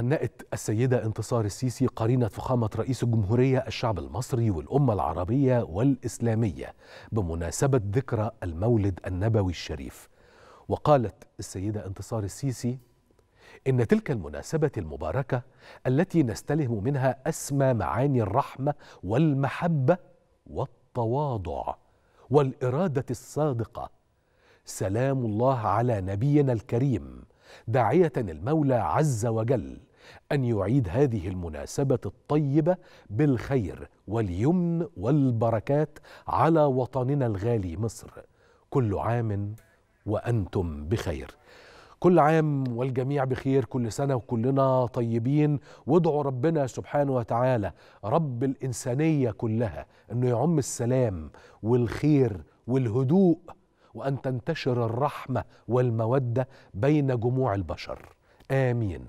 هنأت السيدة انتصار السيسي قرينة فخامة رئيس الجمهورية الشعب المصري والأمة العربية والإسلامية بمناسبة ذكرى المولد النبوي الشريف وقالت السيدة انتصار السيسي إن تلك المناسبة المباركة التي نستلهم منها أسمى معاني الرحمة والمحبة والتواضع والإرادة الصادقة سلام الله على نبينا الكريم داعيه المولى عز وجل أن يعيد هذه المناسبة الطيبة بالخير واليمن والبركات على وطننا الغالي مصر كل عام وأنتم بخير كل عام والجميع بخير كل سنة وكلنا طيبين وادعوا ربنا سبحانه وتعالى رب الإنسانية كلها أنه يعم السلام والخير والهدوء وأن تنتشر الرحمة والمودة بين جموع البشر آمين